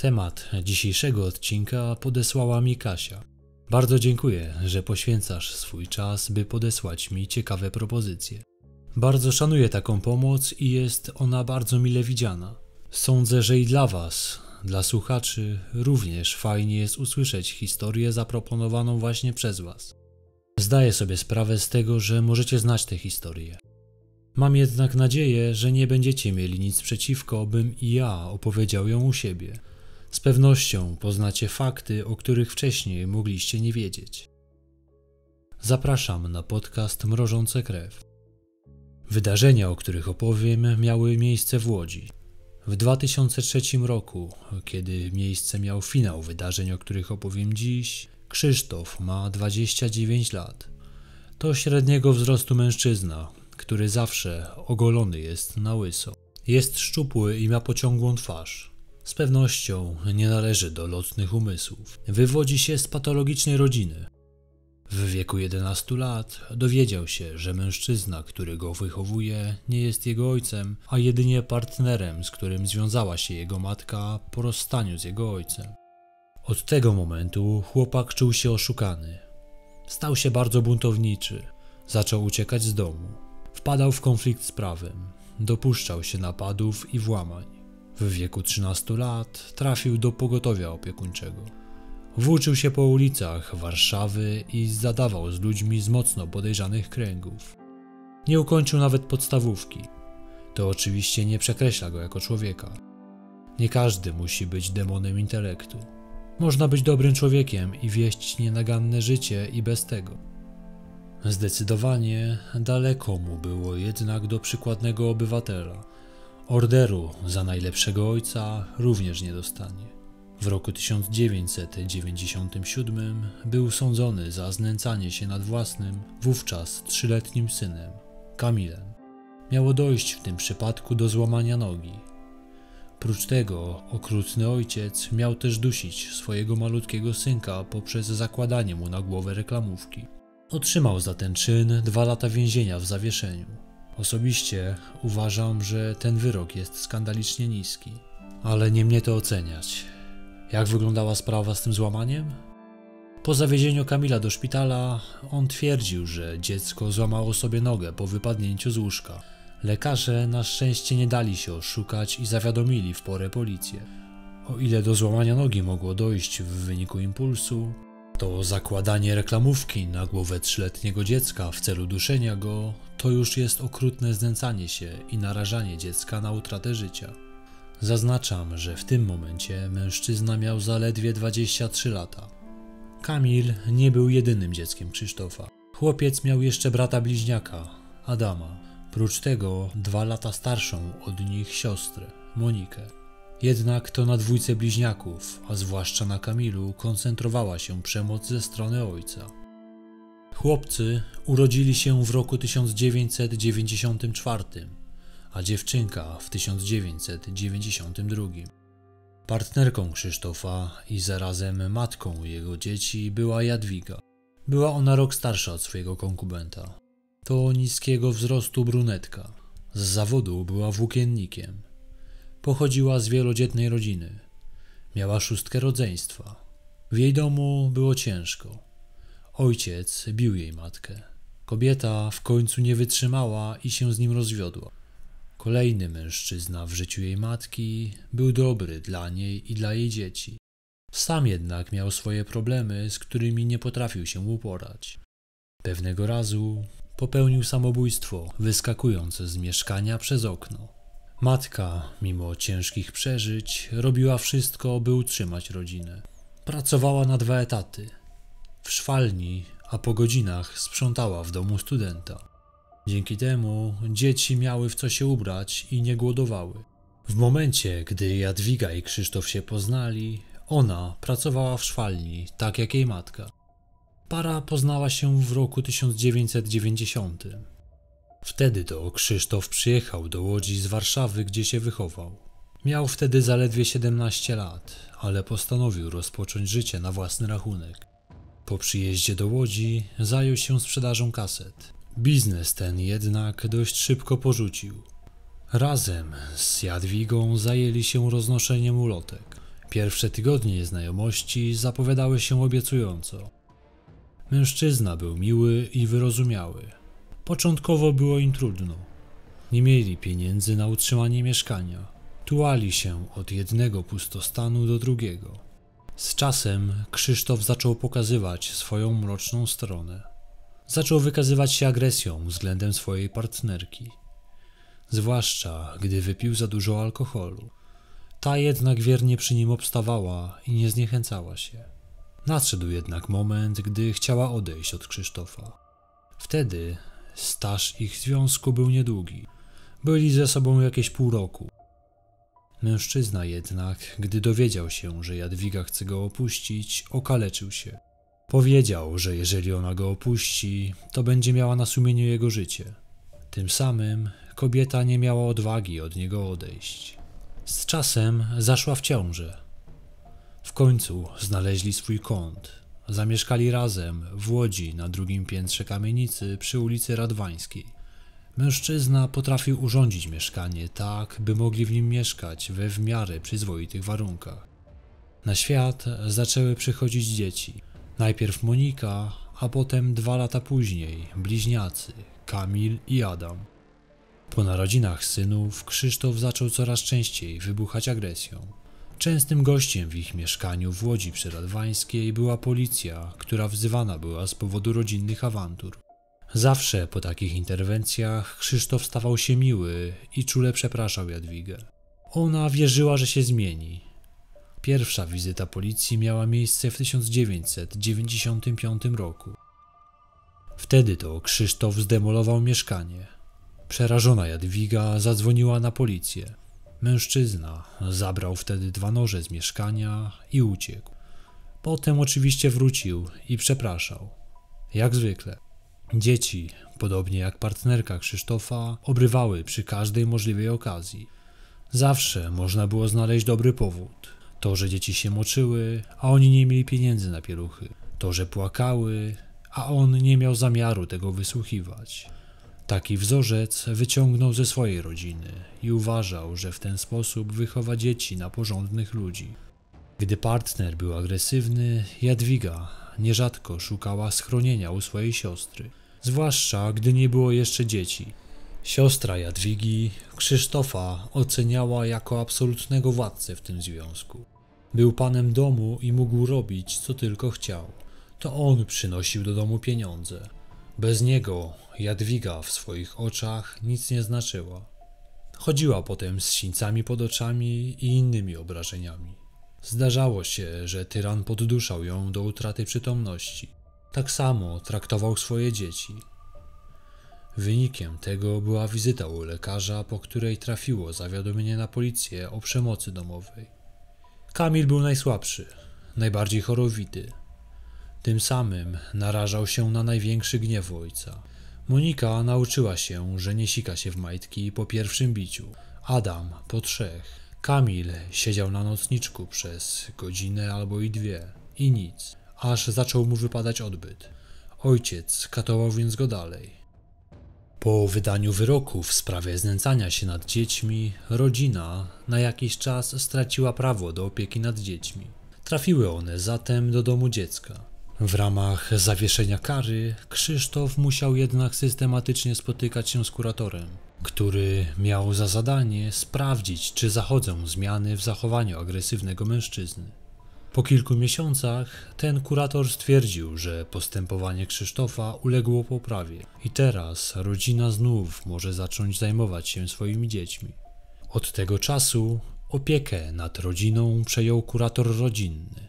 Temat dzisiejszego odcinka podesłała mi Kasia. Bardzo dziękuję, że poświęcasz swój czas, by podesłać mi ciekawe propozycje. Bardzo szanuję taką pomoc i jest ona bardzo mile widziana. Sądzę, że i dla Was, dla słuchaczy, również fajnie jest usłyszeć historię zaproponowaną właśnie przez Was. Zdaję sobie sprawę z tego, że możecie znać tę historię. Mam jednak nadzieję, że nie będziecie mieli nic przeciwko, bym i ja opowiedział ją u siebie. Z pewnością poznacie fakty, o których wcześniej mogliście nie wiedzieć. Zapraszam na podcast Mrożące Krew. Wydarzenia, o których opowiem, miały miejsce w Łodzi. W 2003 roku, kiedy miejsce miał finał wydarzeń, o których opowiem dziś, Krzysztof ma 29 lat. To średniego wzrostu mężczyzna, który zawsze ogolony jest na łyso. Jest szczupły i ma pociągłą twarz z pewnością nie należy do lotnych umysłów. Wywodzi się z patologicznej rodziny. W wieku 11 lat dowiedział się, że mężczyzna, który go wychowuje, nie jest jego ojcem, a jedynie partnerem, z którym związała się jego matka po rozstaniu z jego ojcem. Od tego momentu chłopak czuł się oszukany. Stał się bardzo buntowniczy, zaczął uciekać z domu, wpadał w konflikt z prawem, dopuszczał się napadów i włamań. W wieku 13 lat trafił do pogotowia opiekuńczego. Włóczył się po ulicach Warszawy i zadawał z ludźmi z mocno podejrzanych kręgów. Nie ukończył nawet podstawówki. To oczywiście nie przekreśla go jako człowieka. Nie każdy musi być demonem intelektu. Można być dobrym człowiekiem i wieść nienaganne życie i bez tego. Zdecydowanie daleko mu było jednak do przykładnego obywatela – Orderu za najlepszego ojca również nie dostanie. W roku 1997 był sądzony za znęcanie się nad własnym, wówczas trzyletnim synem, Kamilem. Miało dojść w tym przypadku do złamania nogi. Prócz tego okrutny ojciec miał też dusić swojego malutkiego synka poprzez zakładanie mu na głowę reklamówki. Otrzymał za ten czyn dwa lata więzienia w zawieszeniu. Osobiście uważam, że ten wyrok jest skandalicznie niski, ale nie mnie to oceniać. Jak wyglądała sprawa z tym złamaniem? Po zawiezieniu Kamila do szpitala, on twierdził, że dziecko złamało sobie nogę po wypadnięciu z łóżka. Lekarze na szczęście nie dali się oszukać i zawiadomili w porę policję. O ile do złamania nogi mogło dojść w wyniku impulsu, to zakładanie reklamówki na głowę trzyletniego dziecka w celu duszenia go to już jest okrutne znęcanie się i narażanie dziecka na utratę życia. Zaznaczam, że w tym momencie mężczyzna miał zaledwie 23 lata. Kamil nie był jedynym dzieckiem Krzysztofa. Chłopiec miał jeszcze brata bliźniaka, Adama. Prócz tego dwa lata starszą od nich siostrę, Monikę. Jednak to na dwójce bliźniaków, a zwłaszcza na Kamilu, koncentrowała się przemoc ze strony ojca. Chłopcy urodzili się w roku 1994, a dziewczynka w 1992. Partnerką Krzysztofa i zarazem matką jego dzieci była Jadwiga. Była ona rok starsza od swojego konkubenta. To niskiego wzrostu brunetka. Z zawodu była włókiennikiem. Pochodziła z wielodzietnej rodziny. Miała szóstkę rodzeństwa. W jej domu było ciężko. Ojciec bił jej matkę. Kobieta w końcu nie wytrzymała i się z nim rozwiodła. Kolejny mężczyzna w życiu jej matki był dobry dla niej i dla jej dzieci. Sam jednak miał swoje problemy, z którymi nie potrafił się uporać. Pewnego razu popełnił samobójstwo, wyskakując z mieszkania przez okno. Matka, mimo ciężkich przeżyć, robiła wszystko, by utrzymać rodzinę. Pracowała na dwa etaty w szwalni, a po godzinach sprzątała w domu studenta. Dzięki temu dzieci miały w co się ubrać i nie głodowały. W momencie, gdy Jadwiga i Krzysztof się poznali, ona pracowała w szwalni, tak jak jej matka. Para poznała się w roku 1990. Wtedy to Krzysztof przyjechał do Łodzi z Warszawy, gdzie się wychował. Miał wtedy zaledwie 17 lat, ale postanowił rozpocząć życie na własny rachunek. Po przyjeździe do Łodzi zajął się sprzedażą kaset. Biznes ten jednak dość szybko porzucił. Razem z Jadwigą zajęli się roznoszeniem ulotek. Pierwsze tygodnie znajomości zapowiadały się obiecująco. Mężczyzna był miły i wyrozumiały, Początkowo było im trudno. Nie mieli pieniędzy na utrzymanie mieszkania. Tułali się od jednego pustostanu do drugiego. Z czasem Krzysztof zaczął pokazywać swoją mroczną stronę. Zaczął wykazywać się agresją względem swojej partnerki. Zwłaszcza gdy wypił za dużo alkoholu. Ta jednak wiernie przy nim obstawała i nie zniechęcała się. Nadszedł jednak moment, gdy chciała odejść od Krzysztofa. Wtedy Staż ich związku był niedługi. Byli ze sobą jakieś pół roku. Mężczyzna jednak, gdy dowiedział się, że Jadwiga chce go opuścić, okaleczył się. Powiedział, że jeżeli ona go opuści, to będzie miała na sumieniu jego życie. Tym samym kobieta nie miała odwagi od niego odejść. Z czasem zaszła w ciążę. W końcu znaleźli swój kąt. Zamieszkali razem w Łodzi na drugim piętrze kamienicy przy ulicy Radwańskiej. Mężczyzna potrafił urządzić mieszkanie tak, by mogli w nim mieszkać we w miarę przyzwoitych warunkach. Na świat zaczęły przychodzić dzieci. Najpierw Monika, a potem dwa lata później bliźniacy Kamil i Adam. Po narodzinach synów Krzysztof zaczął coraz częściej wybuchać agresją. Częstym gościem w ich mieszkaniu w Łodzi Przyrodwańskiej była policja, która wzywana była z powodu rodzinnych awantur. Zawsze po takich interwencjach Krzysztof stawał się miły i czule przepraszał Jadwigę. Ona wierzyła, że się zmieni. Pierwsza wizyta policji miała miejsce w 1995 roku. Wtedy to Krzysztof zdemolował mieszkanie. Przerażona Jadwiga zadzwoniła na policję. Mężczyzna zabrał wtedy dwa noże z mieszkania i uciekł. Potem oczywiście wrócił i przepraszał. Jak zwykle. Dzieci, podobnie jak partnerka Krzysztofa, obrywały przy każdej możliwej okazji. Zawsze można było znaleźć dobry powód. To, że dzieci się moczyły, a oni nie mieli pieniędzy na pieluchy. To, że płakały, a on nie miał zamiaru tego wysłuchiwać. Taki wzorzec wyciągnął ze swojej rodziny i uważał, że w ten sposób wychowa dzieci na porządnych ludzi. Gdy partner był agresywny, Jadwiga nierzadko szukała schronienia u swojej siostry, zwłaszcza gdy nie było jeszcze dzieci. Siostra Jadwigi Krzysztofa oceniała jako absolutnego władcę w tym związku. Był panem domu i mógł robić, co tylko chciał. To on przynosił do domu pieniądze. Bez niego Jadwiga w swoich oczach nic nie znaczyła. Chodziła potem z sińcami pod oczami i innymi obrażeniami. Zdarzało się, że tyran podduszał ją do utraty przytomności. Tak samo traktował swoje dzieci. Wynikiem tego była wizyta u lekarza, po której trafiło zawiadomienie na policję o przemocy domowej. Kamil był najsłabszy, najbardziej chorowity, tym samym narażał się na największy gniew ojca. Monika nauczyła się, że nie sika się w majtki po pierwszym biciu. Adam po trzech. Kamil siedział na nocniczku przez godzinę albo i dwie i nic, aż zaczął mu wypadać odbyt. Ojciec katował więc go dalej. Po wydaniu wyroku w sprawie znęcania się nad dziećmi, rodzina na jakiś czas straciła prawo do opieki nad dziećmi. Trafiły one zatem do domu dziecka. W ramach zawieszenia kary Krzysztof musiał jednak systematycznie spotykać się z kuratorem, który miał za zadanie sprawdzić, czy zachodzą zmiany w zachowaniu agresywnego mężczyzny. Po kilku miesiącach ten kurator stwierdził, że postępowanie Krzysztofa uległo poprawie i teraz rodzina znów może zacząć zajmować się swoimi dziećmi. Od tego czasu opiekę nad rodziną przejął kurator rodzinny.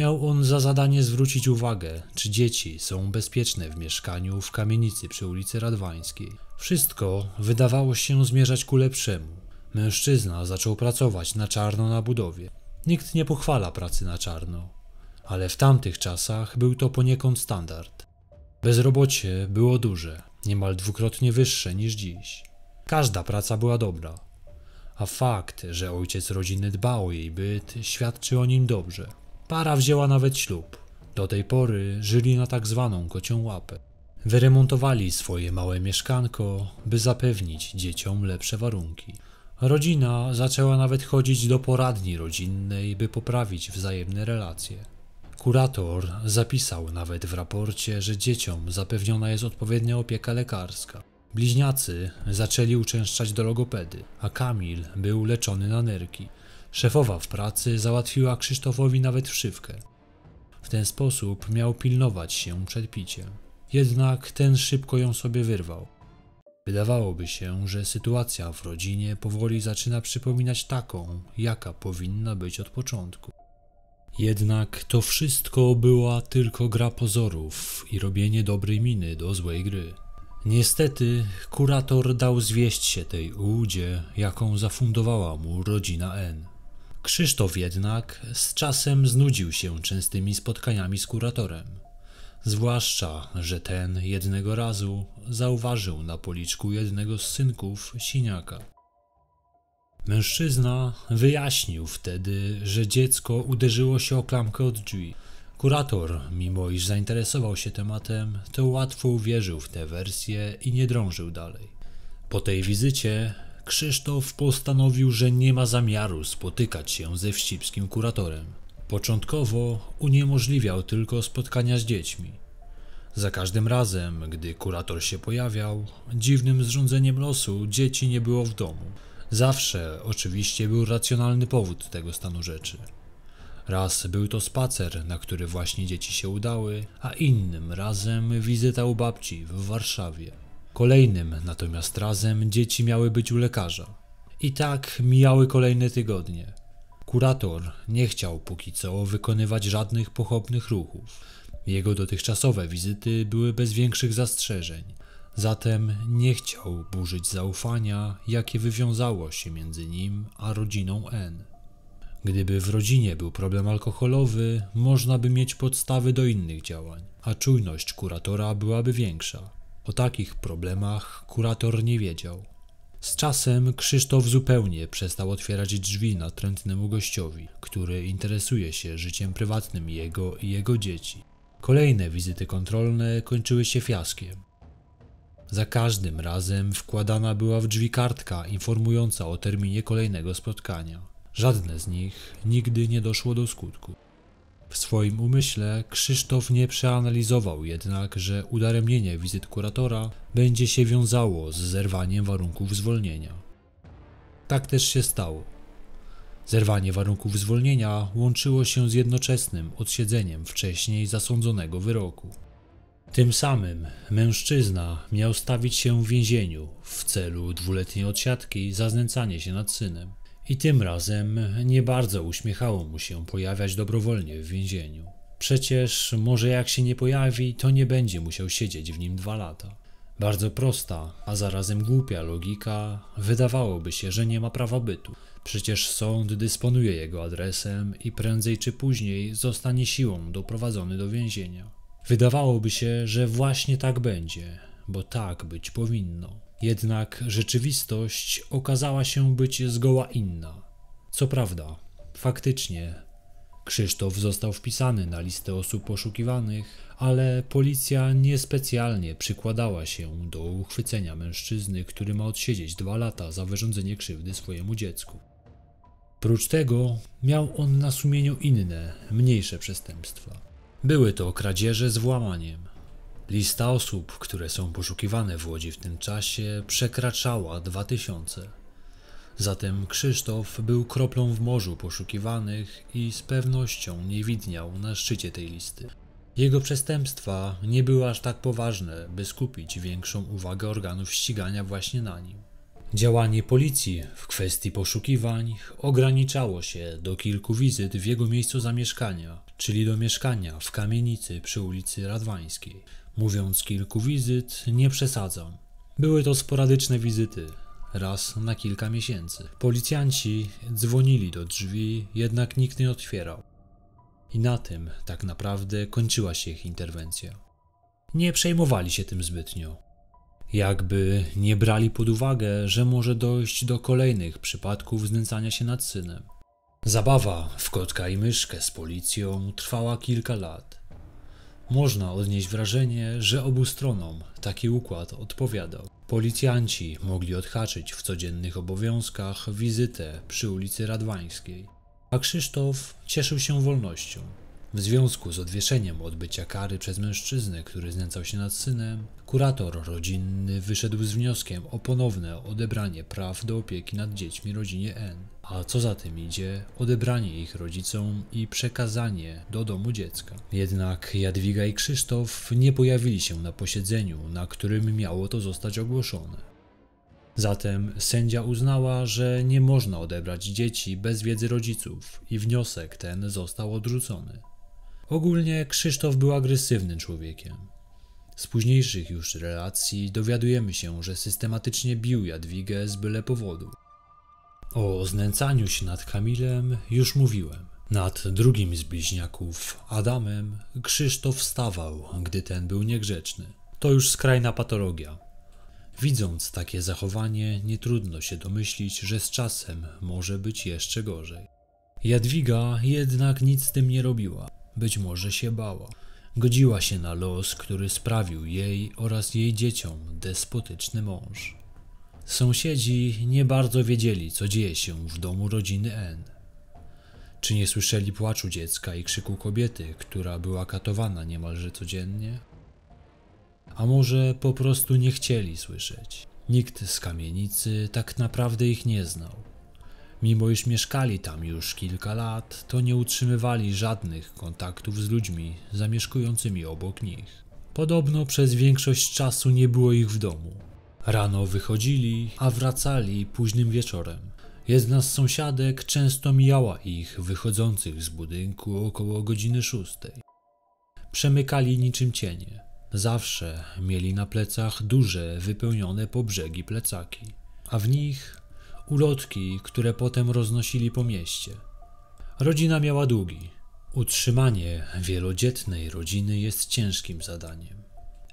Miał on za zadanie zwrócić uwagę, czy dzieci są bezpieczne w mieszkaniu w kamienicy przy ulicy Radwańskiej. Wszystko wydawało się zmierzać ku lepszemu. Mężczyzna zaczął pracować na czarno na budowie. Nikt nie pochwala pracy na czarno, ale w tamtych czasach był to poniekąd standard. Bezrobocie było duże, niemal dwukrotnie wyższe niż dziś. Każda praca była dobra, a fakt, że ojciec rodziny dbał o jej byt, świadczy o nim dobrze. Para wzięła nawet ślub. Do tej pory żyli na tak zwaną kocią łapę. Wyremontowali swoje małe mieszkanko, by zapewnić dzieciom lepsze warunki. Rodzina zaczęła nawet chodzić do poradni rodzinnej, by poprawić wzajemne relacje. Kurator zapisał nawet w raporcie, że dzieciom zapewniona jest odpowiednia opieka lekarska. Bliźniacy zaczęli uczęszczać do logopedy, a Kamil był leczony na nerki. Szefowa w pracy załatwiła Krzysztofowi nawet wszywkę. W ten sposób miał pilnować się przed piciem. Jednak ten szybko ją sobie wyrwał. Wydawałoby się, że sytuacja w rodzinie powoli zaczyna przypominać taką, jaka powinna być od początku. Jednak to wszystko była tylko gra pozorów i robienie dobrej miny do złej gry. Niestety, kurator dał zwieść się tej ułudzie, jaką zafundowała mu rodzina N. Krzysztof jednak z czasem znudził się częstymi spotkaniami z kuratorem. Zwłaszcza, że ten jednego razu zauważył na policzku jednego z synków siniaka. Mężczyzna wyjaśnił wtedy, że dziecko uderzyło się o klamkę od drzwi. Kurator, mimo iż zainteresował się tematem, to łatwo uwierzył w tę wersję i nie drążył dalej. Po tej wizycie Krzysztof postanowił, że nie ma zamiaru spotykać się ze wścibskim kuratorem. Początkowo uniemożliwiał tylko spotkania z dziećmi. Za każdym razem, gdy kurator się pojawiał, dziwnym zrządzeniem losu dzieci nie było w domu. Zawsze oczywiście był racjonalny powód tego stanu rzeczy. Raz był to spacer, na który właśnie dzieci się udały, a innym razem wizyta u babci w Warszawie. Kolejnym natomiast razem dzieci miały być u lekarza. I tak mijały kolejne tygodnie. Kurator nie chciał póki co wykonywać żadnych pochopnych ruchów. Jego dotychczasowe wizyty były bez większych zastrzeżeń, zatem nie chciał burzyć zaufania, jakie wywiązało się między nim a rodziną N. Gdyby w rodzinie był problem alkoholowy, można by mieć podstawy do innych działań, a czujność kuratora byłaby większa. O takich problemach kurator nie wiedział. Z czasem Krzysztof zupełnie przestał otwierać drzwi natrętnemu gościowi, który interesuje się życiem prywatnym jego i jego dzieci. Kolejne wizyty kontrolne kończyły się fiaskiem. Za każdym razem wkładana była w drzwi kartka informująca o terminie kolejnego spotkania. Żadne z nich nigdy nie doszło do skutku. W swoim umyśle Krzysztof nie przeanalizował jednak, że udaremnienie wizyt kuratora będzie się wiązało z zerwaniem warunków zwolnienia. Tak też się stało. Zerwanie warunków zwolnienia łączyło się z jednoczesnym odsiedzeniem wcześniej zasądzonego wyroku. Tym samym mężczyzna miał stawić się w więzieniu w celu dwuletniej odsiadki za znęcanie się nad synem. I tym razem nie bardzo uśmiechało mu się pojawiać dobrowolnie w więzieniu. Przecież może jak się nie pojawi, to nie będzie musiał siedzieć w nim dwa lata. Bardzo prosta, a zarazem głupia logika wydawałoby się, że nie ma prawa bytu. Przecież sąd dysponuje jego adresem i prędzej czy później zostanie siłą doprowadzony do więzienia. Wydawałoby się, że właśnie tak będzie, bo tak być powinno. Jednak rzeczywistość okazała się być zgoła inna. Co prawda, faktycznie, Krzysztof został wpisany na listę osób poszukiwanych, ale policja niespecjalnie przykładała się do uchwycenia mężczyzny, który ma odsiedzieć dwa lata za wyrządzenie krzywdy swojemu dziecku. Prócz tego miał on na sumieniu inne, mniejsze przestępstwa. Były to kradzieże z włamaniem, Lista osób, które są poszukiwane w Łodzi w tym czasie, przekraczała 2000. Zatem Krzysztof był kroplą w morzu poszukiwanych i z pewnością nie widniał na szczycie tej listy. Jego przestępstwa nie były aż tak poważne, by skupić większą uwagę organów ścigania właśnie na nim. Działanie policji w kwestii poszukiwań ograniczało się do kilku wizyt w jego miejscu zamieszkania, czyli do mieszkania w kamienicy przy ulicy Radwańskiej. Mówiąc kilku wizyt, nie przesadzam. Były to sporadyczne wizyty, raz na kilka miesięcy. Policjanci dzwonili do drzwi, jednak nikt nie otwierał. I na tym tak naprawdę kończyła się ich interwencja. Nie przejmowali się tym zbytnio. Jakby nie brali pod uwagę, że może dojść do kolejnych przypadków znęcania się nad synem. Zabawa w kotka i myszkę z policją trwała kilka lat. Można odnieść wrażenie, że obu stronom taki układ odpowiadał. Policjanci mogli odhaczyć w codziennych obowiązkach wizytę przy ulicy Radwańskiej, a Krzysztof cieszył się wolnością. W związku z odwieszeniem odbycia kary przez mężczyznę, który znęcał się nad synem, kurator rodzinny wyszedł z wnioskiem o ponowne odebranie praw do opieki nad dziećmi rodzinie N a co za tym idzie, odebranie ich rodzicom i przekazanie do domu dziecka. Jednak Jadwiga i Krzysztof nie pojawili się na posiedzeniu, na którym miało to zostać ogłoszone. Zatem sędzia uznała, że nie można odebrać dzieci bez wiedzy rodziców i wniosek ten został odrzucony. Ogólnie Krzysztof był agresywnym człowiekiem. Z późniejszych już relacji dowiadujemy się, że systematycznie bił Jadwigę z byle powodu. O znęcaniu się nad Kamilem już mówiłem. Nad drugim z bliźniaków, Adamem, Krzysztof stawał, gdy ten był niegrzeczny. To już skrajna patologia. Widząc takie zachowanie, nie trudno się domyślić, że z czasem może być jeszcze gorzej. Jadwiga jednak nic z tym nie robiła. Być może się bała. Godziła się na los, który sprawił jej oraz jej dzieciom despotyczny mąż. Sąsiedzi nie bardzo wiedzieli, co dzieje się w domu rodziny N. Czy nie słyszeli płaczu dziecka i krzyku kobiety, która była katowana niemalże codziennie? A może po prostu nie chcieli słyszeć? Nikt z kamienicy tak naprawdę ich nie znał. Mimo iż mieszkali tam już kilka lat, to nie utrzymywali żadnych kontaktów z ludźmi zamieszkującymi obok nich. Podobno przez większość czasu nie było ich w domu. Rano wychodzili, a wracali późnym wieczorem. Jedna z sąsiadek często mijała ich wychodzących z budynku około godziny szóstej. Przemykali niczym cienie. Zawsze mieli na plecach duże, wypełnione po brzegi plecaki, a w nich ulotki, które potem roznosili po mieście. Rodzina miała długi. Utrzymanie wielodzietnej rodziny jest ciężkim zadaniem.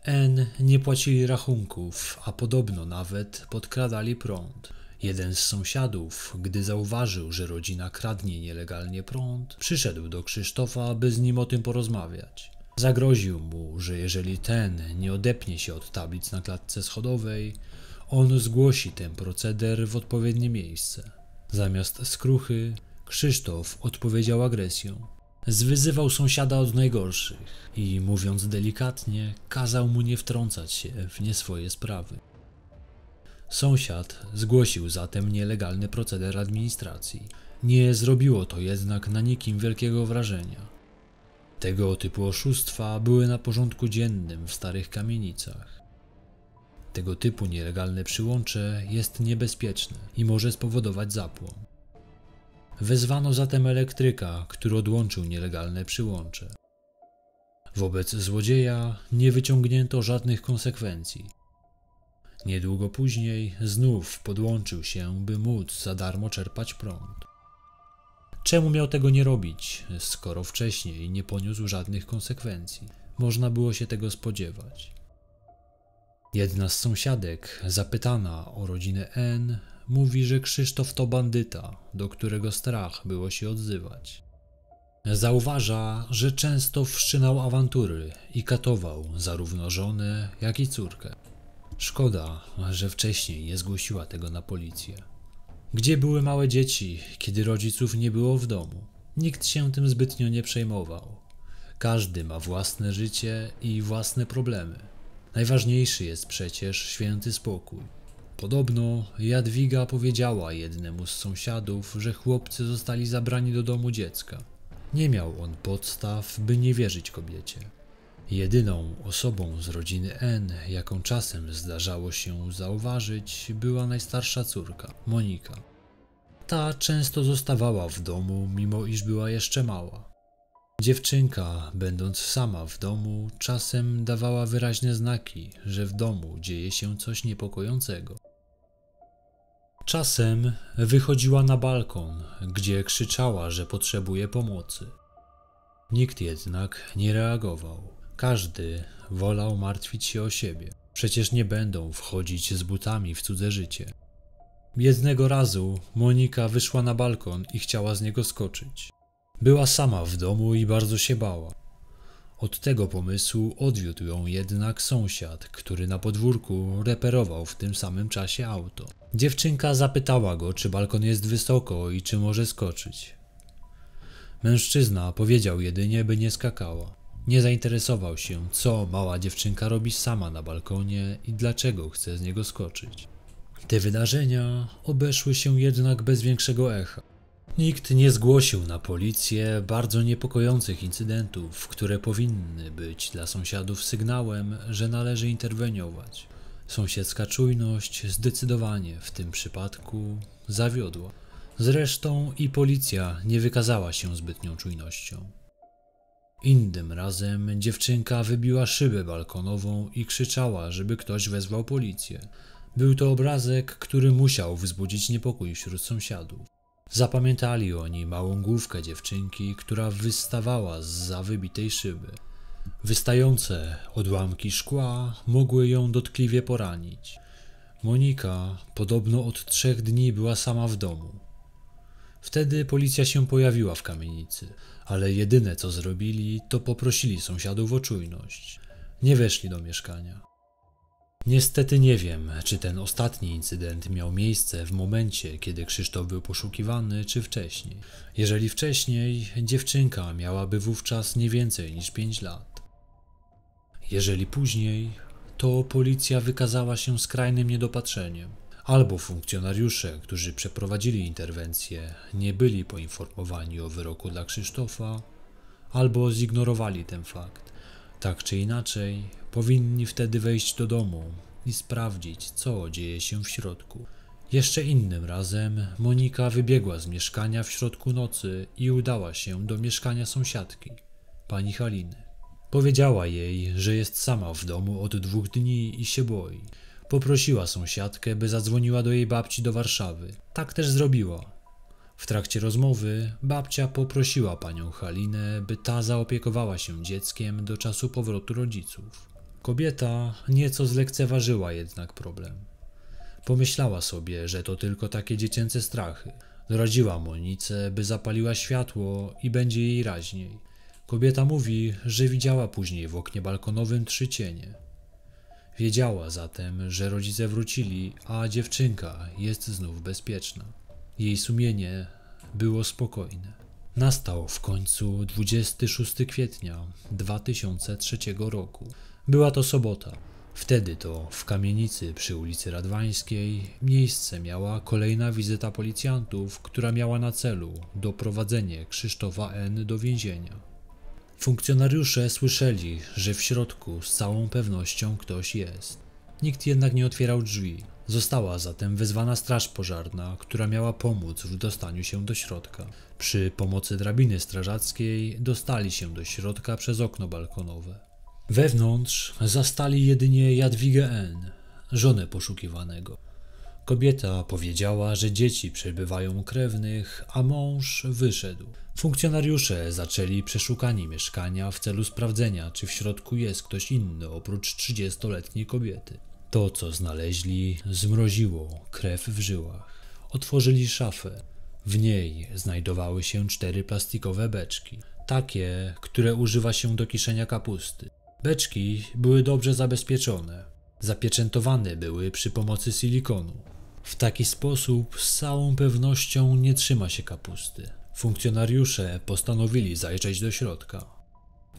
N nie płacili rachunków, a podobno nawet podkradali prąd. Jeden z sąsiadów, gdy zauważył, że rodzina kradnie nielegalnie prąd, przyszedł do Krzysztofa, aby z nim o tym porozmawiać. Zagroził mu, że jeżeli ten nie odepnie się od tablic na klatce schodowej, on zgłosi ten proceder w odpowiednie miejsce. Zamiast skruchy, Krzysztof odpowiedział agresją. Zwyzywał sąsiada od najgorszych i, mówiąc delikatnie, kazał mu nie wtrącać się w nieswoje sprawy. Sąsiad zgłosił zatem nielegalny proceder administracji. Nie zrobiło to jednak na nikim wielkiego wrażenia. Tego typu oszustwa były na porządku dziennym w starych kamienicach. Tego typu nielegalne przyłącze jest niebezpieczne i może spowodować zapłon. Wezwano zatem elektryka, który odłączył nielegalne przyłącze. Wobec złodzieja nie wyciągnięto żadnych konsekwencji. Niedługo później znów podłączył się, by móc za darmo czerpać prąd. Czemu miał tego nie robić, skoro wcześniej nie poniósł żadnych konsekwencji? Można było się tego spodziewać. Jedna z sąsiadek, zapytana o rodzinę N, mówi, że Krzysztof to bandyta, do którego strach było się odzywać. Zauważa, że często wszczynał awantury i katował zarówno żonę, jak i córkę. Szkoda, że wcześniej nie zgłosiła tego na policję. Gdzie były małe dzieci, kiedy rodziców nie było w domu? Nikt się tym zbytnio nie przejmował. Każdy ma własne życie i własne problemy. Najważniejszy jest przecież święty spokój. Podobno Jadwiga powiedziała jednemu z sąsiadów, że chłopcy zostali zabrani do domu dziecka. Nie miał on podstaw, by nie wierzyć kobiecie. Jedyną osobą z rodziny N, jaką czasem zdarzało się zauważyć, była najstarsza córka, Monika. Ta często zostawała w domu, mimo iż była jeszcze mała. Dziewczynka, będąc sama w domu, czasem dawała wyraźne znaki, że w domu dzieje się coś niepokojącego. Czasem wychodziła na balkon, gdzie krzyczała, że potrzebuje pomocy. Nikt jednak nie reagował. Każdy wolał martwić się o siebie. Przecież nie będą wchodzić z butami w cudze życie. Jednego razu Monika wyszła na balkon i chciała z niego skoczyć. Była sama w domu i bardzo się bała. Od tego pomysłu odwiódł ją jednak sąsiad, który na podwórku reperował w tym samym czasie auto. Dziewczynka zapytała go, czy balkon jest wysoko i czy może skoczyć. Mężczyzna powiedział jedynie, by nie skakała. Nie zainteresował się, co mała dziewczynka robi sama na balkonie i dlaczego chce z niego skoczyć. Te wydarzenia obeszły się jednak bez większego echa. Nikt nie zgłosił na policję bardzo niepokojących incydentów, które powinny być dla sąsiadów sygnałem, że należy interweniować. Sąsiedzka czujność zdecydowanie w tym przypadku zawiodła. Zresztą i policja nie wykazała się zbytnią czujnością. Innym razem dziewczynka wybiła szybę balkonową i krzyczała, żeby ktoś wezwał policję. Był to obrazek, który musiał wzbudzić niepokój wśród sąsiadów. Zapamiętali oni małą główkę dziewczynki, która wystawała z za wybitej szyby. Wystające odłamki szkła mogły ją dotkliwie poranić. Monika podobno od trzech dni była sama w domu. Wtedy policja się pojawiła w kamienicy, ale jedyne co zrobili, to poprosili sąsiadów o czujność. Nie weszli do mieszkania. Niestety nie wiem, czy ten ostatni incydent miał miejsce w momencie, kiedy Krzysztof był poszukiwany, czy wcześniej. Jeżeli wcześniej, dziewczynka miałaby wówczas nie więcej niż 5 lat. Jeżeli później, to policja wykazała się skrajnym niedopatrzeniem. Albo funkcjonariusze, którzy przeprowadzili interwencję, nie byli poinformowani o wyroku dla Krzysztofa, albo zignorowali ten fakt tak czy inaczej, powinni wtedy wejść do domu i sprawdzić, co dzieje się w środku. Jeszcze innym razem Monika wybiegła z mieszkania w środku nocy i udała się do mieszkania sąsiadki, pani Haliny. Powiedziała jej, że jest sama w domu od dwóch dni i się boi. Poprosiła sąsiadkę, by zadzwoniła do jej babci do Warszawy. Tak też zrobiła w trakcie rozmowy babcia poprosiła panią Halinę, by ta zaopiekowała się dzieckiem do czasu powrotu rodziców. Kobieta nieco zlekceważyła jednak problem. Pomyślała sobie, że to tylko takie dziecięce strachy. Doradziła Monice, by zapaliła światło i będzie jej raźniej. Kobieta mówi, że widziała później w oknie balkonowym trzy cienie. Wiedziała zatem, że rodzice wrócili, a dziewczynka jest znów bezpieczna. Jej sumienie było spokojne. Nastał w końcu 26 kwietnia 2003 roku. Była to sobota. Wtedy to w kamienicy przy ulicy Radwańskiej miejsce miała kolejna wizyta policjantów, która miała na celu doprowadzenie Krzysztofa N. do więzienia. Funkcjonariusze słyszeli, że w środku z całą pewnością ktoś jest. Nikt jednak nie otwierał drzwi, Została zatem wezwana straż pożarna, która miała pomóc w dostaniu się do środka. Przy pomocy drabiny strażackiej dostali się do środka przez okno balkonowe. Wewnątrz zastali jedynie Jadwigę N., żonę poszukiwanego. Kobieta powiedziała, że dzieci przebywają krewnych, a mąż wyszedł. Funkcjonariusze zaczęli przeszukanie mieszkania w celu sprawdzenia, czy w środku jest ktoś inny oprócz 30-letniej kobiety. To, co znaleźli, zmroziło krew w żyłach. Otworzyli szafę. W niej znajdowały się cztery plastikowe beczki, takie, które używa się do kiszenia kapusty. Beczki były dobrze zabezpieczone. Zapieczętowane były przy pomocy silikonu. W taki sposób z całą pewnością nie trzyma się kapusty. Funkcjonariusze postanowili zajrzeć do środka.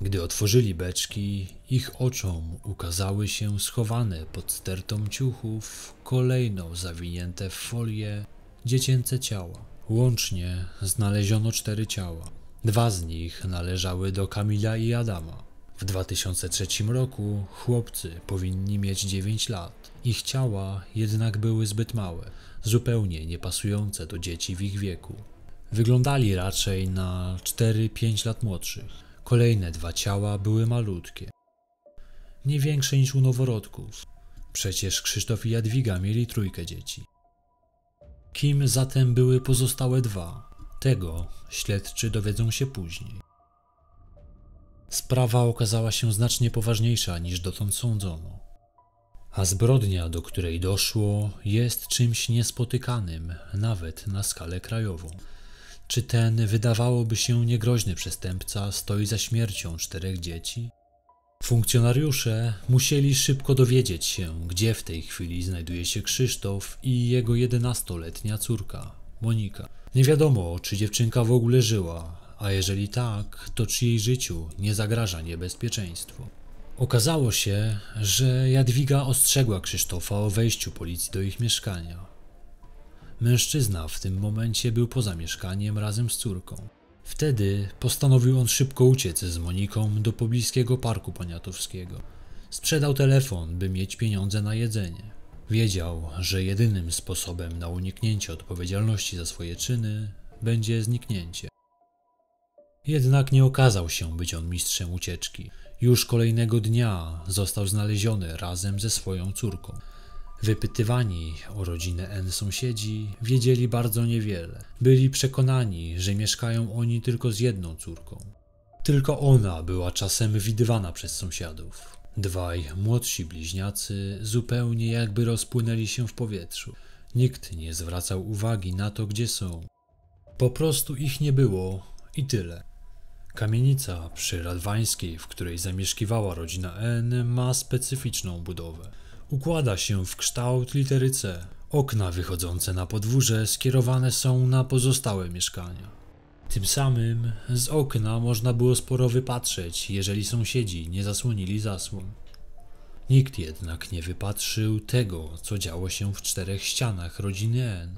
Gdy otworzyli beczki, ich oczom ukazały się schowane pod stertą ciuchów, kolejno zawinięte w folię, dziecięce ciała. Łącznie znaleziono cztery ciała. Dwa z nich należały do Kamila i Adama. W 2003 roku chłopcy powinni mieć 9 lat. Ich ciała jednak były zbyt małe, zupełnie niepasujące do dzieci w ich wieku. Wyglądali raczej na 4-5 lat młodszych. Kolejne dwa ciała były malutkie. Nie większe niż u noworodków. Przecież Krzysztof i Jadwiga mieli trójkę dzieci. Kim zatem były pozostałe dwa? Tego śledczy dowiedzą się później. Sprawa okazała się znacznie poważniejsza niż dotąd sądzono. A zbrodnia, do której doszło, jest czymś niespotykanym, nawet na skalę krajową. Czy ten wydawałoby się niegroźny przestępca stoi za śmiercią czterech dzieci? Funkcjonariusze musieli szybko dowiedzieć się, gdzie w tej chwili znajduje się Krzysztof i jego 11-letnia córka, Monika. Nie wiadomo, czy dziewczynka w ogóle żyła, a jeżeli tak, to czy jej życiu nie zagraża niebezpieczeństwo. Okazało się, że Jadwiga ostrzegła Krzysztofa o wejściu policji do ich mieszkania. Mężczyzna w tym momencie był poza mieszkaniem razem z córką. Wtedy postanowił on szybko uciec z Moniką do pobliskiego parku poniatowskiego. Sprzedał telefon, by mieć pieniądze na jedzenie. Wiedział, że jedynym sposobem na uniknięcie odpowiedzialności za swoje czyny będzie zniknięcie. Jednak nie okazał się być on mistrzem ucieczki. Już kolejnego dnia został znaleziony razem ze swoją córką. Wypytywani o rodzinę N sąsiedzi wiedzieli bardzo niewiele. Byli przekonani, że mieszkają oni tylko z jedną córką. Tylko ona była czasem widywana przez sąsiadów. Dwaj młodsi bliźniacy zupełnie jakby rozpłynęli się w powietrzu. Nikt nie zwracał uwagi na to, gdzie są. Po prostu ich nie było i tyle. Kamienica przy Radwańskiej, w której zamieszkiwała rodzina N, ma specyficzną budowę układa się w kształt litery C. Okna wychodzące na podwórze skierowane są na pozostałe mieszkania. Tym samym z okna można było sporo wypatrzeć, jeżeli sąsiedzi nie zasłonili zasłon. Nikt jednak nie wypatrzył tego, co działo się w czterech ścianach rodziny N.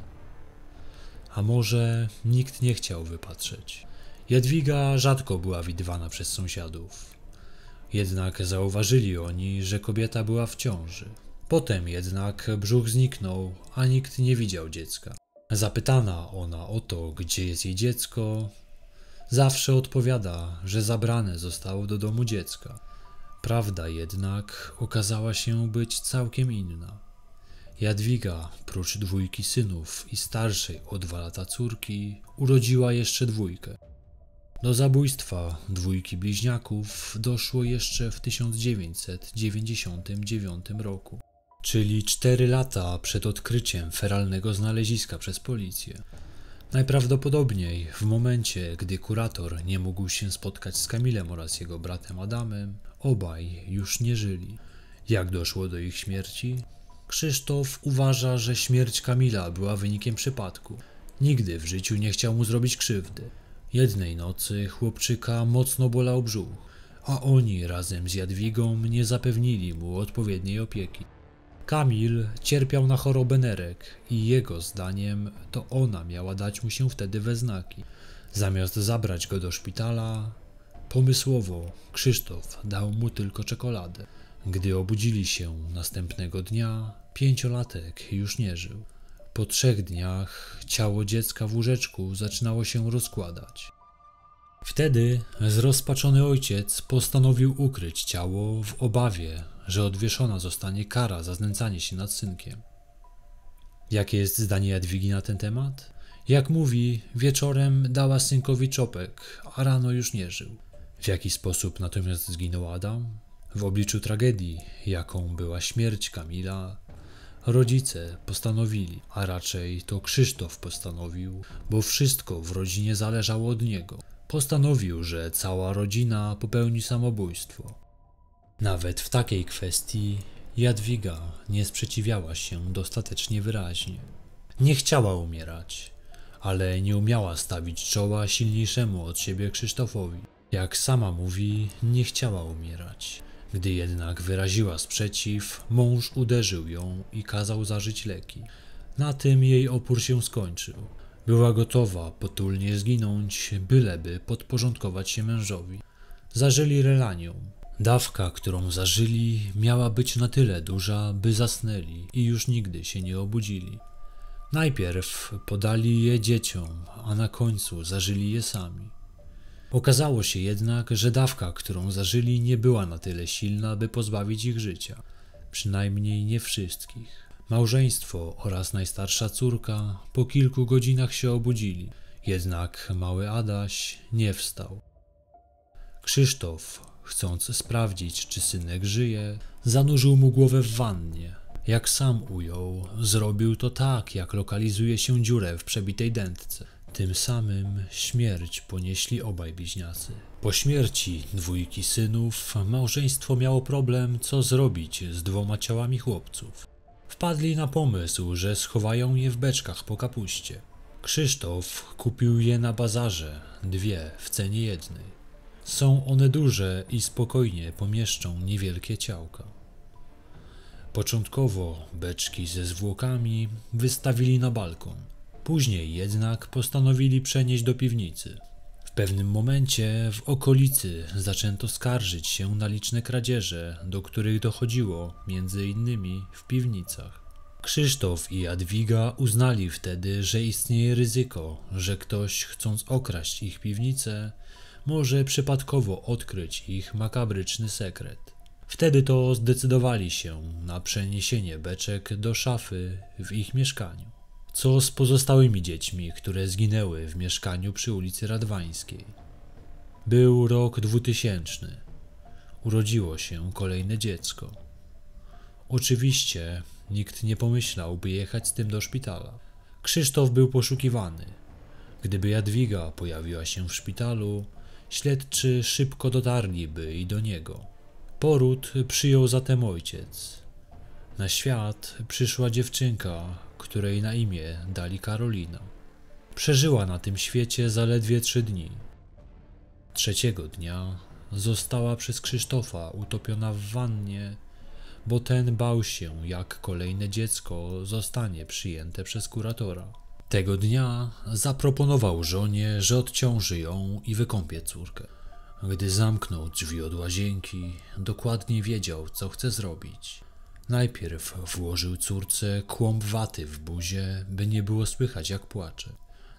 A może nikt nie chciał wypatrzeć. Jadwiga rzadko była widywana przez sąsiadów. Jednak zauważyli oni, że kobieta była w ciąży. Potem jednak brzuch zniknął, a nikt nie widział dziecka. Zapytana ona o to, gdzie jest jej dziecko, zawsze odpowiada, że zabrane zostało do domu dziecka. Prawda jednak okazała się być całkiem inna. Jadwiga, prócz dwójki synów i starszej o dwa lata córki, urodziła jeszcze dwójkę. Do zabójstwa dwójki bliźniaków doszło jeszcze w 1999 roku, czyli 4 lata przed odkryciem feralnego znaleziska przez policję. Najprawdopodobniej w momencie, gdy kurator nie mógł się spotkać z Kamilem oraz jego bratem Adamem, obaj już nie żyli. Jak doszło do ich śmierci? Krzysztof uważa, że śmierć Kamila była wynikiem przypadku. Nigdy w życiu nie chciał mu zrobić krzywdy. Jednej nocy chłopczyka mocno bolał brzuch, a oni razem z Jadwigą nie zapewnili mu odpowiedniej opieki. Kamil cierpiał na chorobę nerek i jego zdaniem to ona miała dać mu się wtedy we znaki. Zamiast zabrać go do szpitala, pomysłowo Krzysztof dał mu tylko czekoladę. Gdy obudzili się następnego dnia, pięciolatek już nie żył. Po trzech dniach ciało dziecka w łóżeczku zaczynało się rozkładać. Wtedy zrozpaczony ojciec postanowił ukryć ciało w obawie, że odwieszona zostanie kara za znęcanie się nad synkiem. Jakie jest zdanie Jadwigi na ten temat? Jak mówi, wieczorem dała synkowi czopek, a rano już nie żył. W jaki sposób natomiast zginął Adam? W obliczu tragedii, jaką była śmierć Kamila, Rodzice postanowili, a raczej to Krzysztof postanowił, bo wszystko w rodzinie zależało od niego. Postanowił, że cała rodzina popełni samobójstwo. Nawet w takiej kwestii Jadwiga nie sprzeciwiała się dostatecznie wyraźnie. Nie chciała umierać, ale nie umiała stawić czoła silniejszemu od siebie Krzysztofowi. Jak sama mówi, nie chciała umierać. Gdy jednak wyraziła sprzeciw, mąż uderzył ją i kazał zażyć leki. Na tym jej opór się skończył. Była gotowa potulnie zginąć, byleby podporządkować się mężowi. Zażyli relanium. Dawka, którą zażyli, miała być na tyle duża, by zasnęli i już nigdy się nie obudzili. Najpierw podali je dzieciom, a na końcu zażyli je sami. Okazało się jednak, że dawka, którą zażyli, nie była na tyle silna, by pozbawić ich życia. Przynajmniej nie wszystkich. Małżeństwo oraz najstarsza córka po kilku godzinach się obudzili, jednak mały Adaś nie wstał. Krzysztof, chcąc sprawdzić, czy synek żyje, zanurzył mu głowę w wannie. Jak sam ujął, zrobił to tak, jak lokalizuje się dziurę w przebitej dętce. Tym samym śmierć ponieśli obaj bliźniacy. Po śmierci dwójki synów małżeństwo miało problem, co zrobić z dwoma ciałami chłopców. Wpadli na pomysł, że schowają je w beczkach po kapuście. Krzysztof kupił je na bazarze, dwie w cenie jednej. Są one duże i spokojnie pomieszczą niewielkie ciałka. Początkowo beczki ze zwłokami wystawili na balkon – Później jednak postanowili przenieść do piwnicy. W pewnym momencie w okolicy zaczęto skarżyć się na liczne kradzieże, do których dochodziło między innymi w piwnicach. Krzysztof i Jadwiga uznali wtedy, że istnieje ryzyko, że ktoś chcąc okraść ich piwnicę, może przypadkowo odkryć ich makabryczny sekret. Wtedy to zdecydowali się na przeniesienie beczek do szafy w ich mieszkaniu. Co z pozostałymi dziećmi, które zginęły w mieszkaniu przy ulicy Radwańskiej? Był rok 2000. Urodziło się kolejne dziecko. Oczywiście nikt nie pomyślał, by jechać z tym do szpitala. Krzysztof był poszukiwany. Gdyby Jadwiga pojawiła się w szpitalu, śledczy szybko dotarliby i do niego. Poród przyjął zatem ojciec. Na świat przyszła dziewczynka, której na imię dali Karolina. Przeżyła na tym świecie zaledwie trzy dni. Trzeciego dnia została przez Krzysztofa utopiona w wannie, bo ten bał się, jak kolejne dziecko zostanie przyjęte przez kuratora. Tego dnia zaproponował żonie, że odciąży ją i wykąpie córkę. Gdy zamknął drzwi od łazienki, dokładnie wiedział, co chce zrobić. Najpierw włożył córce kłąb waty w buzię, by nie było słychać jak płacze.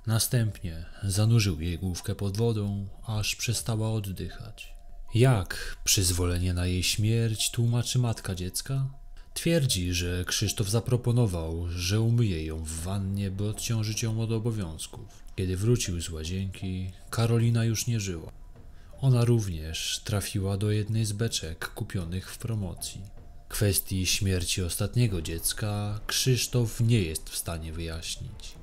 Następnie zanurzył jej główkę pod wodą, aż przestała oddychać. Jak przyzwolenie na jej śmierć tłumaczy matka dziecka? Twierdzi, że Krzysztof zaproponował, że umyje ją w wannie, by odciążyć ją od obowiązków. Kiedy wrócił z łazienki, Karolina już nie żyła. Ona również trafiła do jednej z beczek kupionych w promocji. Kwestii śmierci ostatniego dziecka Krzysztof nie jest w stanie wyjaśnić.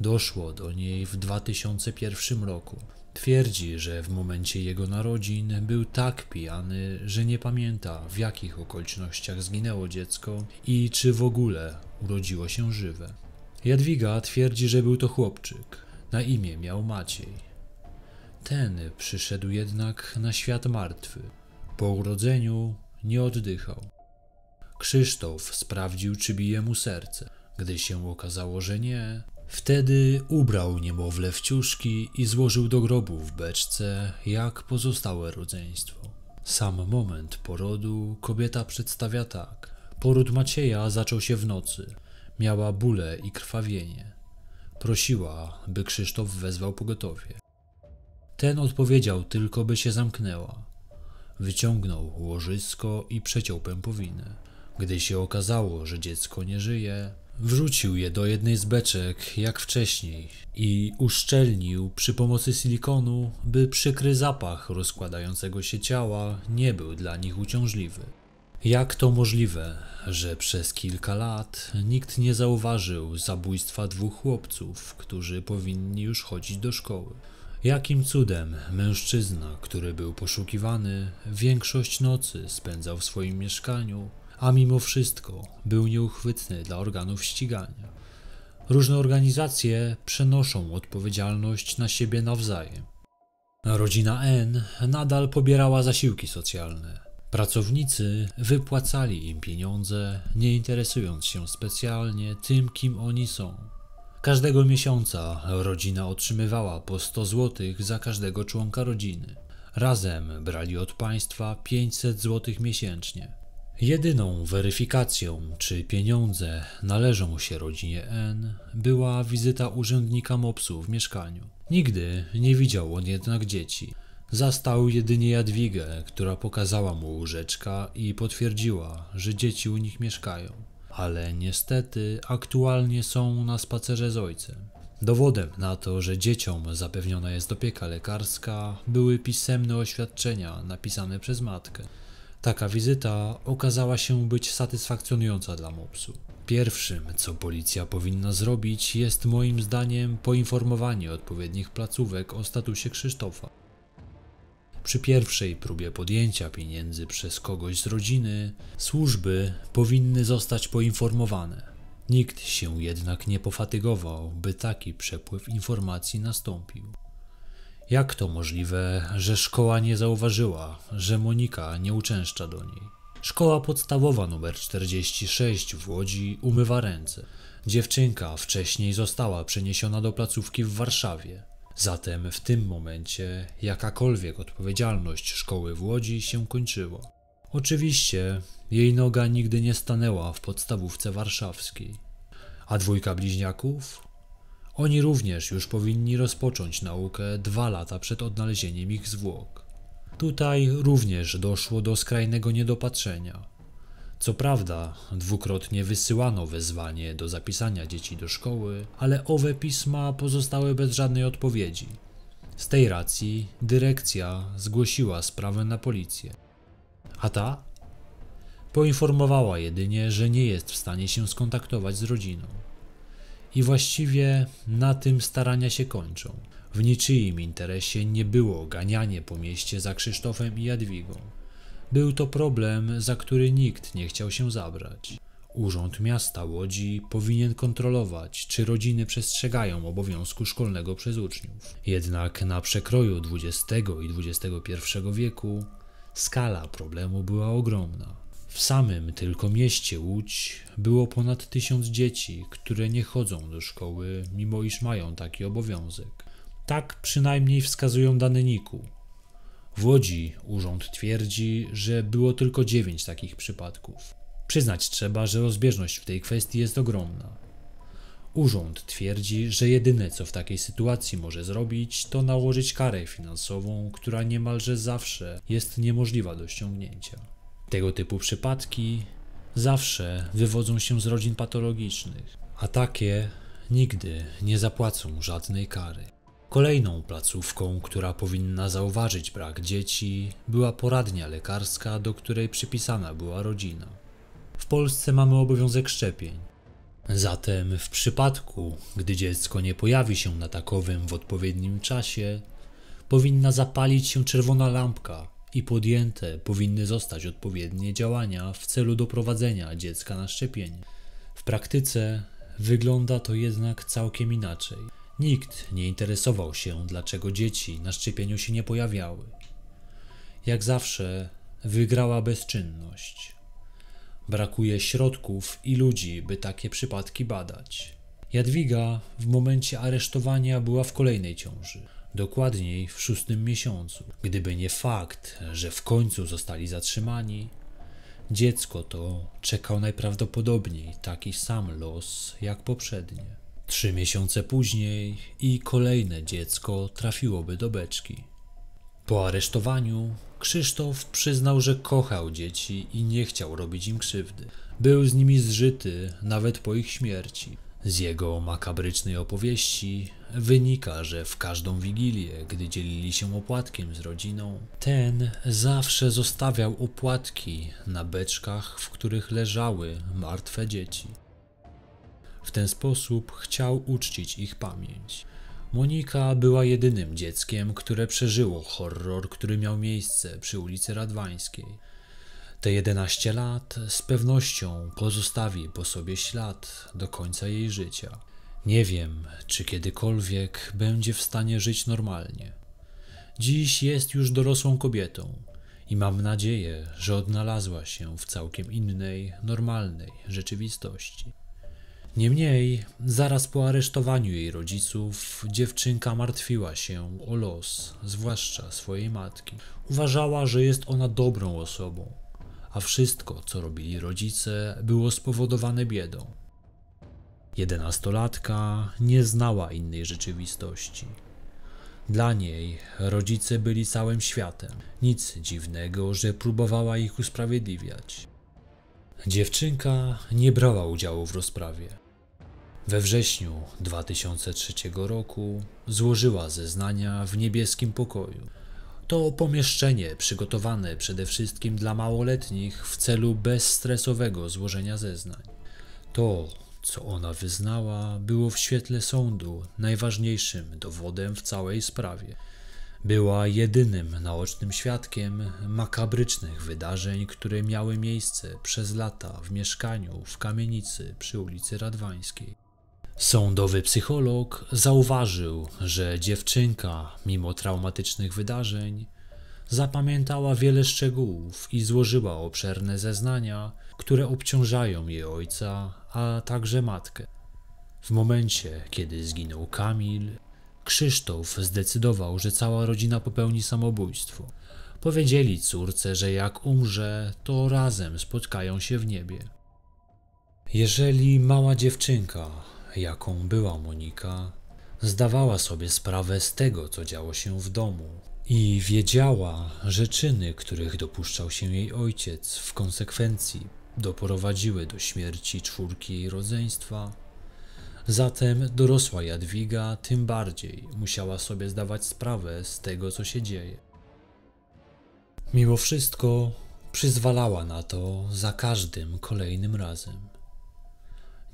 Doszło do niej w 2001 roku. Twierdzi, że w momencie jego narodzin był tak pijany, że nie pamięta w jakich okolicznościach zginęło dziecko i czy w ogóle urodziło się żywe. Jadwiga twierdzi, że był to chłopczyk. Na imię miał Maciej. Ten przyszedł jednak na świat martwy. Po urodzeniu nie oddychał. Krzysztof sprawdził, czy bije mu serce. Gdy się okazało, że nie, wtedy ubrał niemowlę w ciuszki i złożył do grobu w beczce, jak pozostałe rodzeństwo. Sam moment porodu kobieta przedstawia tak. Poród Macieja zaczął się w nocy. Miała bóle i krwawienie. Prosiła, by Krzysztof wezwał pogotowie. Ten odpowiedział tylko, by się zamknęła. Wyciągnął łożysko i przeciął pępowinę. Gdy się okazało, że dziecko nie żyje, wrzucił je do jednej z beczek, jak wcześniej, i uszczelnił przy pomocy silikonu, by przykry zapach rozkładającego się ciała nie był dla nich uciążliwy. Jak to możliwe, że przez kilka lat nikt nie zauważył zabójstwa dwóch chłopców, którzy powinni już chodzić do szkoły? Jakim cudem mężczyzna, który był poszukiwany, większość nocy spędzał w swoim mieszkaniu, a mimo wszystko był nieuchwytny dla organów ścigania. Różne organizacje przenoszą odpowiedzialność na siebie nawzajem. Rodzina N nadal pobierała zasiłki socjalne. Pracownicy wypłacali im pieniądze, nie interesując się specjalnie tym, kim oni są. Każdego miesiąca rodzina otrzymywała po 100 zł za każdego członka rodziny. Razem brali od państwa 500 zł miesięcznie. Jedyną weryfikacją, czy pieniądze należą się rodzinie N, była wizyta urzędnika MOPS-u w mieszkaniu. Nigdy nie widział on jednak dzieci. Zastał jedynie Jadwigę, która pokazała mu łóżeczka i potwierdziła, że dzieci u nich mieszkają ale niestety aktualnie są na spacerze z ojcem. Dowodem na to, że dzieciom zapewniona jest opieka lekarska, były pisemne oświadczenia napisane przez matkę. Taka wizyta okazała się być satysfakcjonująca dla mopsu. Pierwszym, co policja powinna zrobić, jest moim zdaniem poinformowanie odpowiednich placówek o statusie Krzysztofa. Przy pierwszej próbie podjęcia pieniędzy przez kogoś z rodziny, służby powinny zostać poinformowane. Nikt się jednak nie pofatygował, by taki przepływ informacji nastąpił. Jak to możliwe, że szkoła nie zauważyła, że Monika nie uczęszcza do niej? Szkoła podstawowa nr 46 w Łodzi umywa ręce. Dziewczynka wcześniej została przeniesiona do placówki w Warszawie. Zatem w tym momencie jakakolwiek odpowiedzialność szkoły w Łodzi się kończyła. Oczywiście jej noga nigdy nie stanęła w podstawówce warszawskiej. A dwójka bliźniaków? Oni również już powinni rozpocząć naukę dwa lata przed odnalezieniem ich zwłok. Tutaj również doszło do skrajnego niedopatrzenia. Co prawda, dwukrotnie wysyłano wezwanie do zapisania dzieci do szkoły, ale owe pisma pozostały bez żadnej odpowiedzi. Z tej racji dyrekcja zgłosiła sprawę na policję. A ta? Poinformowała jedynie, że nie jest w stanie się skontaktować z rodziną. I właściwie na tym starania się kończą. W niczyim interesie nie było ganianie po mieście za Krzysztofem i Jadwigą. Był to problem, za który nikt nie chciał się zabrać. Urząd Miasta Łodzi powinien kontrolować, czy rodziny przestrzegają obowiązku szkolnego przez uczniów. Jednak na przekroju XX i XXI wieku skala problemu była ogromna. W samym tylko mieście Łódź było ponad tysiąc dzieci, które nie chodzą do szkoły, mimo iż mają taki obowiązek. Tak przynajmniej wskazują dane Niku. W Łodzi urząd twierdzi, że było tylko 9 takich przypadków. Przyznać trzeba, że rozbieżność w tej kwestii jest ogromna. Urząd twierdzi, że jedyne co w takiej sytuacji może zrobić, to nałożyć karę finansową, która niemalże zawsze jest niemożliwa do ściągnięcia. Tego typu przypadki zawsze wywodzą się z rodzin patologicznych, a takie nigdy nie zapłacą żadnej kary. Kolejną placówką, która powinna zauważyć brak dzieci, była poradnia lekarska, do której przypisana była rodzina. W Polsce mamy obowiązek szczepień. Zatem, w przypadku, gdy dziecko nie pojawi się na takowym w odpowiednim czasie, powinna zapalić się czerwona lampka i podjęte powinny zostać odpowiednie działania w celu doprowadzenia dziecka na szczepienie. W praktyce wygląda to jednak całkiem inaczej. Nikt nie interesował się, dlaczego dzieci na szczepieniu się nie pojawiały. Jak zawsze wygrała bezczynność. Brakuje środków i ludzi, by takie przypadki badać. Jadwiga w momencie aresztowania była w kolejnej ciąży, dokładniej w szóstym miesiącu. Gdyby nie fakt, że w końcu zostali zatrzymani, dziecko to czekał najprawdopodobniej taki sam los jak poprzednie. Trzy miesiące później i kolejne dziecko trafiłoby do beczki. Po aresztowaniu Krzysztof przyznał, że kochał dzieci i nie chciał robić im krzywdy. Był z nimi zżyty nawet po ich śmierci. Z jego makabrycznej opowieści wynika, że w każdą wigilię, gdy dzielili się opłatkiem z rodziną, ten zawsze zostawiał opłatki na beczkach, w których leżały martwe dzieci. W ten sposób chciał uczcić ich pamięć. Monika była jedynym dzieckiem, które przeżyło horror, który miał miejsce przy ulicy Radwańskiej. Te 11 lat z pewnością pozostawi po sobie ślad do końca jej życia. Nie wiem, czy kiedykolwiek będzie w stanie żyć normalnie. Dziś jest już dorosłą kobietą i mam nadzieję, że odnalazła się w całkiem innej, normalnej rzeczywistości. Niemniej, zaraz po aresztowaniu jej rodziców, dziewczynka martwiła się o los, zwłaszcza swojej matki. Uważała, że jest ona dobrą osobą, a wszystko, co robili rodzice, było spowodowane biedą. Jedenastolatka nie znała innej rzeczywistości. Dla niej rodzice byli całym światem. Nic dziwnego, że próbowała ich usprawiedliwiać. Dziewczynka nie brała udziału w rozprawie. We wrześniu 2003 roku złożyła zeznania w niebieskim pokoju. To pomieszczenie przygotowane przede wszystkim dla małoletnich w celu bezstresowego złożenia zeznań. To, co ona wyznała, było w świetle sądu najważniejszym dowodem w całej sprawie. Była jedynym naocznym świadkiem makabrycznych wydarzeń, które miały miejsce przez lata w mieszkaniu w kamienicy przy ulicy Radwańskiej. Sądowy psycholog zauważył, że dziewczynka, mimo traumatycznych wydarzeń, zapamiętała wiele szczegółów i złożyła obszerne zeznania, które obciążają jej ojca, a także matkę. W momencie, kiedy zginął Kamil, Krzysztof zdecydował, że cała rodzina popełni samobójstwo. Powiedzieli córce, że jak umrze, to razem spotkają się w niebie. Jeżeli mała dziewczynka jaką była Monika, zdawała sobie sprawę z tego, co działo się w domu i wiedziała, że czyny, których dopuszczał się jej ojciec, w konsekwencji doprowadziły do śmierci czwórki jej rodzeństwa. Zatem dorosła Jadwiga tym bardziej musiała sobie zdawać sprawę z tego, co się dzieje. Mimo wszystko przyzwalała na to za każdym kolejnym razem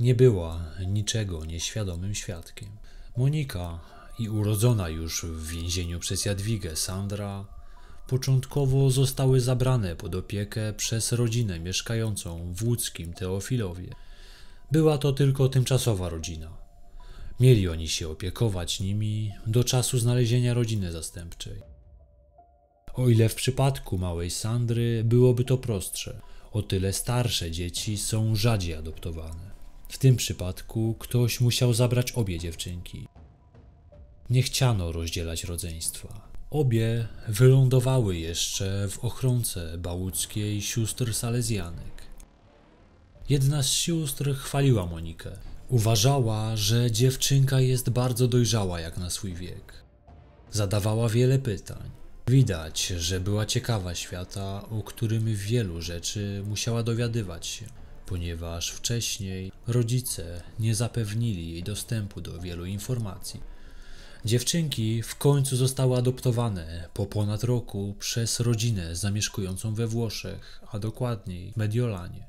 nie była niczego nieświadomym świadkiem. Monika i urodzona już w więzieniu przez Jadwigę Sandra początkowo zostały zabrane pod opiekę przez rodzinę mieszkającą w łódzkim Teofilowie. Była to tylko tymczasowa rodzina. Mieli oni się opiekować nimi do czasu znalezienia rodziny zastępczej. O ile w przypadku małej Sandry byłoby to prostsze, o tyle starsze dzieci są rzadziej adoptowane. W tym przypadku ktoś musiał zabrać obie dziewczynki. Nie chciano rozdzielać rodzeństwa. Obie wylądowały jeszcze w ochronce bałuckiej sióstr salezjanek. Jedna z sióstr chwaliła Monikę. Uważała, że dziewczynka jest bardzo dojrzała jak na swój wiek. Zadawała wiele pytań. Widać, że była ciekawa świata, o którym wielu rzeczy musiała dowiadywać się ponieważ wcześniej rodzice nie zapewnili jej dostępu do wielu informacji. Dziewczynki w końcu zostały adoptowane po ponad roku przez rodzinę zamieszkującą we Włoszech, a dokładniej Mediolanie.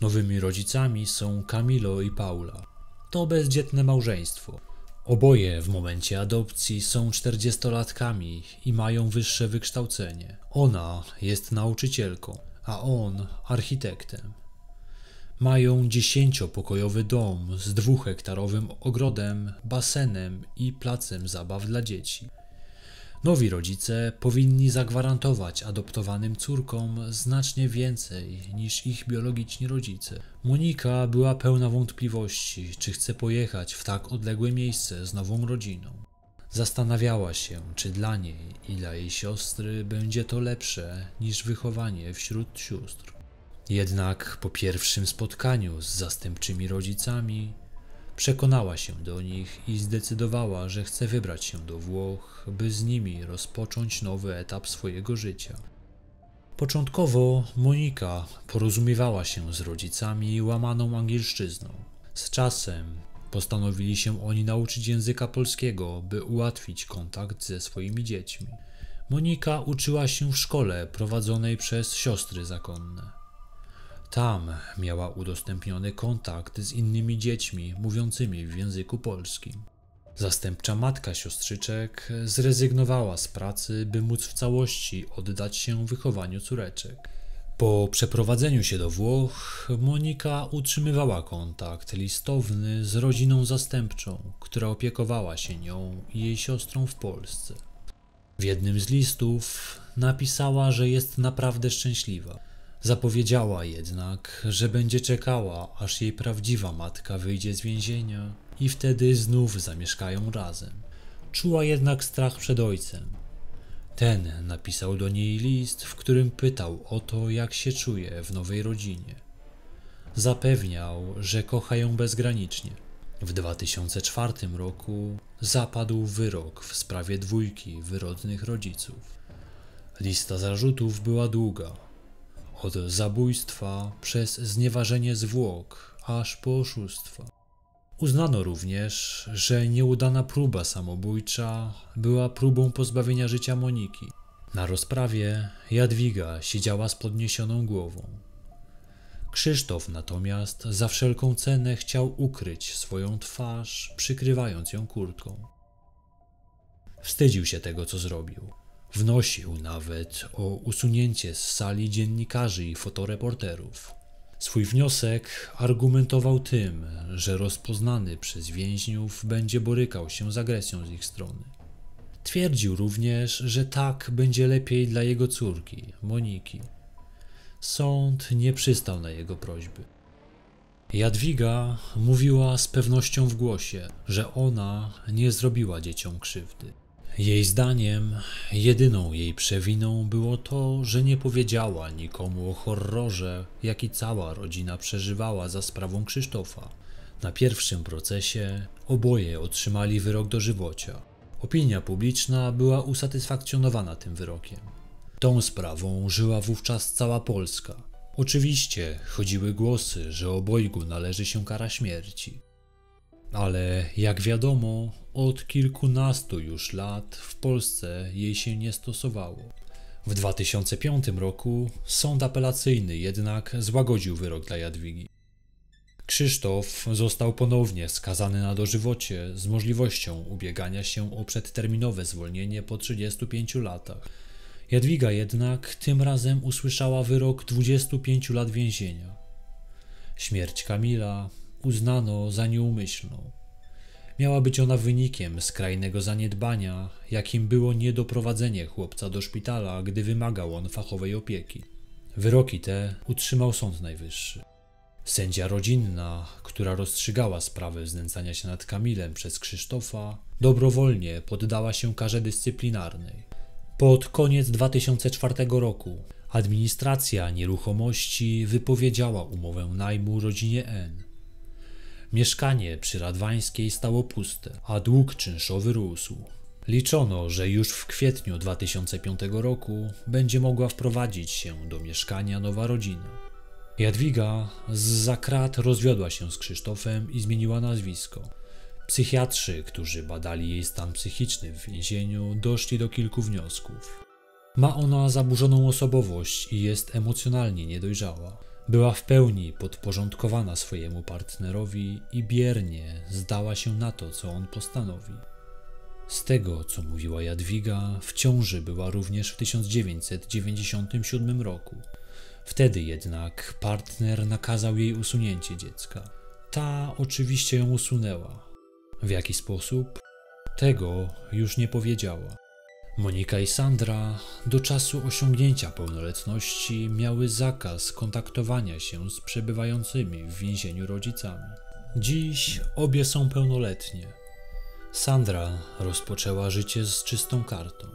Nowymi rodzicami są Camilo i Paula. To bezdzietne małżeństwo. Oboje w momencie adopcji są czterdziestolatkami i mają wyższe wykształcenie. Ona jest nauczycielką, a on architektem. Mają dziesięciopokojowy dom z dwuhektarowym ogrodem, basenem i placem zabaw dla dzieci. Nowi rodzice powinni zagwarantować adoptowanym córkom znacznie więcej niż ich biologiczni rodzice. Monika była pełna wątpliwości, czy chce pojechać w tak odległe miejsce z nową rodziną. Zastanawiała się, czy dla niej i dla jej siostry będzie to lepsze niż wychowanie wśród sióstr. Jednak po pierwszym spotkaniu z zastępczymi rodzicami przekonała się do nich i zdecydowała, że chce wybrać się do Włoch, by z nimi rozpocząć nowy etap swojego życia. Początkowo Monika porozumiewała się z rodzicami łamaną angielszczyzną. Z czasem Postanowili się oni nauczyć języka polskiego, by ułatwić kontakt ze swoimi dziećmi. Monika uczyła się w szkole prowadzonej przez siostry zakonne. Tam miała udostępniony kontakt z innymi dziećmi mówiącymi w języku polskim. Zastępcza matka siostrzyczek zrezygnowała z pracy, by móc w całości oddać się wychowaniu córeczek. Po przeprowadzeniu się do Włoch, Monika utrzymywała kontakt listowny z rodziną zastępczą, która opiekowała się nią i jej siostrą w Polsce. W jednym z listów napisała, że jest naprawdę szczęśliwa. Zapowiedziała jednak, że będzie czekała, aż jej prawdziwa matka wyjdzie z więzienia i wtedy znów zamieszkają razem. Czuła jednak strach przed ojcem, ten napisał do niej list, w którym pytał o to, jak się czuje w nowej rodzinie. Zapewniał, że kocha ją bezgranicznie. W 2004 roku zapadł wyrok w sprawie dwójki wyrodnych rodziców. Lista zarzutów była długa. Od zabójstwa przez znieważenie zwłok aż po oszustwa. Uznano również, że nieudana próba samobójcza była próbą pozbawienia życia Moniki. Na rozprawie Jadwiga siedziała z podniesioną głową. Krzysztof natomiast za wszelką cenę chciał ukryć swoją twarz, przykrywając ją kurtką. Wstydził się tego, co zrobił. Wnosił nawet o usunięcie z sali dziennikarzy i fotoreporterów. Swój wniosek argumentował tym, że rozpoznany przez więźniów będzie borykał się z agresją z ich strony. Twierdził również, że tak będzie lepiej dla jego córki, Moniki. Sąd nie przystał na jego prośby. Jadwiga mówiła z pewnością w głosie, że ona nie zrobiła dzieciom krzywdy. Jej zdaniem, jedyną jej przewiną było to, że nie powiedziała nikomu o horrorze, jaki cała rodzina przeżywała za sprawą Krzysztofa. Na pierwszym procesie oboje otrzymali wyrok do żywocia. Opinia publiczna była usatysfakcjonowana tym wyrokiem. Tą sprawą żyła wówczas cała Polska. Oczywiście chodziły głosy, że obojgu należy się kara śmierci. Ale jak wiadomo, od kilkunastu już lat w Polsce jej się nie stosowało. W 2005 roku sąd apelacyjny jednak złagodził wyrok dla Jadwigi. Krzysztof został ponownie skazany na dożywocie z możliwością ubiegania się o przedterminowe zwolnienie po 35 latach. Jadwiga jednak tym razem usłyszała wyrok 25 lat więzienia. Śmierć Kamila uznano za nieumyślną. Miała być ona wynikiem skrajnego zaniedbania, jakim było niedoprowadzenie chłopca do szpitala, gdy wymagał on fachowej opieki. Wyroki te utrzymał Sąd Najwyższy. Sędzia rodzinna, która rozstrzygała sprawę znęcania się nad Kamilem przez Krzysztofa, dobrowolnie poddała się karze dyscyplinarnej. Pod koniec 2004 roku administracja nieruchomości wypowiedziała umowę najmu rodzinie N Mieszkanie przy Radwańskiej stało puste, a dług czynszowy rósł. Liczono, że już w kwietniu 2005 roku będzie mogła wprowadzić się do mieszkania nowa rodzina. Jadwiga z zakrat rozwiodła się z Krzysztofem i zmieniła nazwisko. Psychiatrzy, którzy badali jej stan psychiczny w więzieniu, doszli do kilku wniosków. Ma ona zaburzoną osobowość i jest emocjonalnie niedojrzała. Była w pełni podporządkowana swojemu partnerowi i biernie zdała się na to, co on postanowi. Z tego, co mówiła Jadwiga, w ciąży była również w 1997 roku. Wtedy jednak partner nakazał jej usunięcie dziecka. Ta oczywiście ją usunęła. W jaki sposób? Tego już nie powiedziała. Monika i Sandra do czasu osiągnięcia pełnoletności miały zakaz kontaktowania się z przebywającymi w więzieniu rodzicami. Dziś obie są pełnoletnie. Sandra rozpoczęła życie z czystą kartą.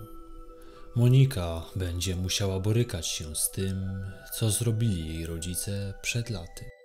Monika będzie musiała borykać się z tym, co zrobili jej rodzice przed laty.